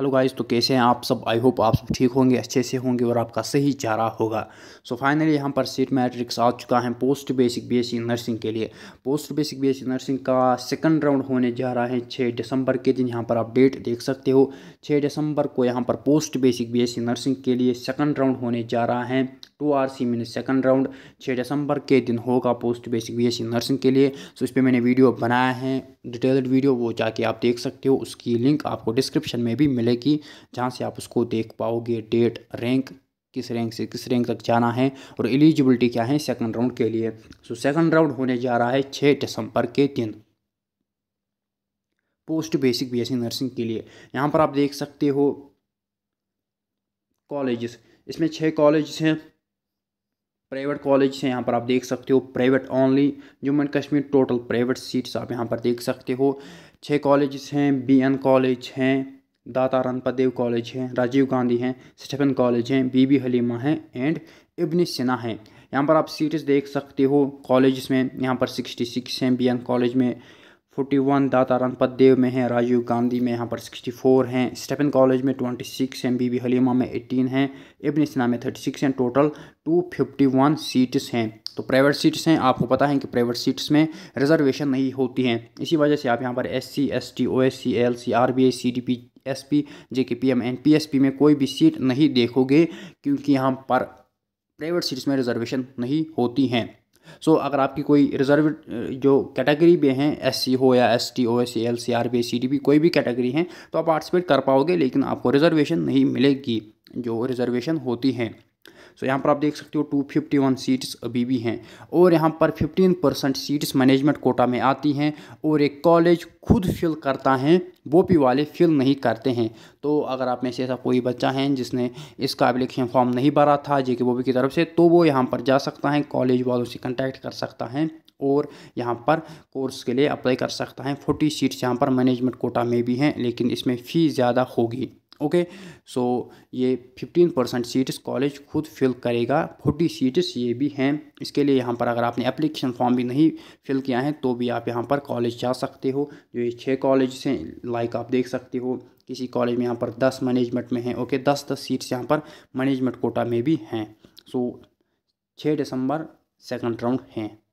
hello guys तो कैसे हैं आप सब आई होप आप सब ठीक होंगे अच्छे से होंगे और आपका सही चारा होगा सो so फाइनली यहाँ पर सीट मैट्रिक्स आ चुका है पोस्ट बेसिक बीएससी नर्सिंग के लिए पोस्ट बेसिक बीएससी नर्सिंग का सेकंड राउंड होने जा रहा है 6 दिसंबर के दिन यहाँ पर आप डेट देख सकते हो 6 दिसंबर को यहाँ पर पोस्ट बेसिक बी नर्सिंग के लिए सेकंड राउंड होने जा रहा है two R C mean second round छः दिसंबर के दिन होगा पोस्ट बेसिक बीएससी नर्सिंग के लिए सो इस पर मैंने वीडियो बनाया है डिटेल्ड वीडियो वो जाके आप देख सकते हो उसकी लिंक आपको डिस्क्रिप्शन में भी मिलेगी जहाँ से आप उसको देख पाओगे डेट रैंक किस रैंक से किस रैंक तक जाना है और एलिजिबिलिटी क्या है सेकंड राउंड के लिए सो सेकंड राउंड होने जा रहा है छः दिसंबर के दिन पोस्ट बेसिक बीएससी नर्सिंग के लिए यहाँ पर आप देख सकते हो कॉलेजेस इसमें छः कॉलेज हैं प्राइवेट कॉलेज हैं यहाँ पर आप देख सकते हो private only Jammu and Kashmir total private seats आप यहाँ पर देख सकते हो छः कॉलेज हैं बी एन कॉलेज हैं दाता देव कॉलेज हैं राजीव गांधी हैं स्टेफन कॉलेज हैं बी बी हलीमा हैं एंड इबन सिन्हा हैं यहाँ पर आप सीट्स देख सकते हो कॉलेज में यहाँ पर सिक्सटी सिक्स हैं बी एन कॉलेज में फोर्टी वन दाताराम देव में है राजीव गांधी में यहाँ पर सिक्सटी फोर हैं स्टेफन कॉलेज में ट्वेंटी सिक्स हैं बीबी हलीमा में एटीन हैं इबन सिन्हा में थर्टी सिक्स हैं total two fifty one seats हैं तो प्राइवेट सीट्स हैं आपको पता है कि प्राइवेट सीट्स में रिजर्वेशन नहीं होती हैं इसी वजह से आप यहाँ पर S C S T O S C L C R B I C D P S P J K P M N P S P में कोई भी सीट नहीं देखोगे क्योंकि यहाँ पर प्राइवेट सीट्स में रिजर्वेशन नहीं होती हैं सो so, अगर आपकी कोई रिजर्व जो कैटेगरी भी हैं एस सी हो या एस टी हो S C L C R B C D B कोई भी कैटेगरी हैं तो आप पार्टिसिपेट कर पाओगे लेकिन आपको रिजर्वेशन नहीं मिलेगी जो रिजर्वेशन होती हैं सो यहाँ पर आप देख सकते हो 251 सीट्स अभी भी हैं और यहाँ पर 15 परसेंट सीट्स मैनेजमेंट कोटा में आती हैं और एक कॉलेज खुद फिल करता है वो पी वाले फिल नहीं करते हैं तो अगर आप में से ऐसा कोई बच्चा है जिसने इसका एप्लीकेशन फॉर्म नहीं भरा था जे के बोपी की तरफ से तो वो यहाँ पर जा सकता है कॉलेज वालों से कंटेक्ट कर सकता है और यहाँ पर कोर्स के लिए अप्लाई कर सकता है फोर्टी सीट्स यहाँ पर मैनेजमेंट कोटा में भी हैं लेकिन इसमें फ़ी ज़्यादा होगी ओके सो ये फिफ्टीन परसेंट सीट्स कॉलेज खुद फिल करेगा फोर्टी सीट्स ये भी हैं इसके लिए यहाँ पर अगर आपने एप्लीकेशन फॉर्म भी नहीं फिल किया है तो भी आप यहाँ पर कॉलेज जा सकते हो जो ये छः कॉलेज हैं लाइक आप देख सकते हो किसी कॉलेज में यहाँ पर दस मैनेजमेंट में हैं ओके दस दस सीट्स यहाँ पर मैनेजमेंट कोटा में भी हैं सो छः दिसंबर सेकेंड राउंड हैं